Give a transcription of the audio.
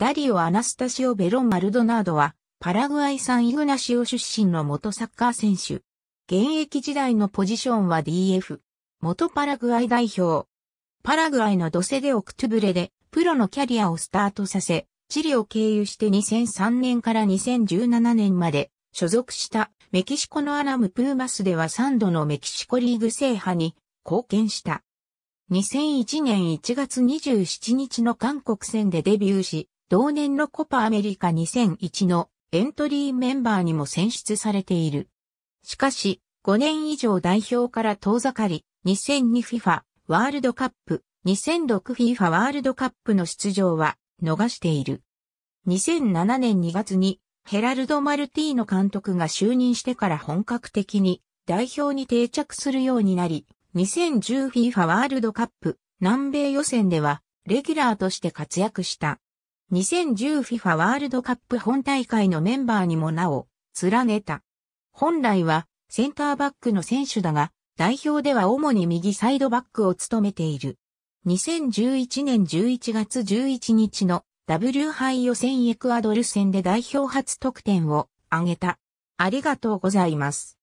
ダリオ・アナスタシオ・ベロン・マルドナードは、パラグアイ産イグナシオ出身の元サッカー選手。現役時代のポジションは DF。元パラグアイ代表。パラグアイのドセデオクトゥブレで、プロのキャリアをスタートさせ、チリを経由して2003年から2017年まで所属したメキシコのアナム・プーマスでは3度のメキシコリーグ制覇に貢献した。2001年1月27日の韓国戦でデビューし、同年のコパアメリカ2001のエントリーメンバーにも選出されている。しかし、5年以上代表から遠ざかり、2002FIFA ワールドカップ、2006FIFA ワールドカップの出場は逃している。2007年2月にヘラルド・マルティーノ監督が就任してから本格的に代表に定着するようになり、2010FIFA ワールドカップ南米予選ではレギュラーとして活躍した。2010FIFA ワールドカップ本大会のメンバーにもなお、連ねた。本来はセンターバックの選手だが、代表では主に右サイドバックを務めている。2011年11月11日の W 杯予選エクアドル戦で代表初得点を挙げた。ありがとうございます。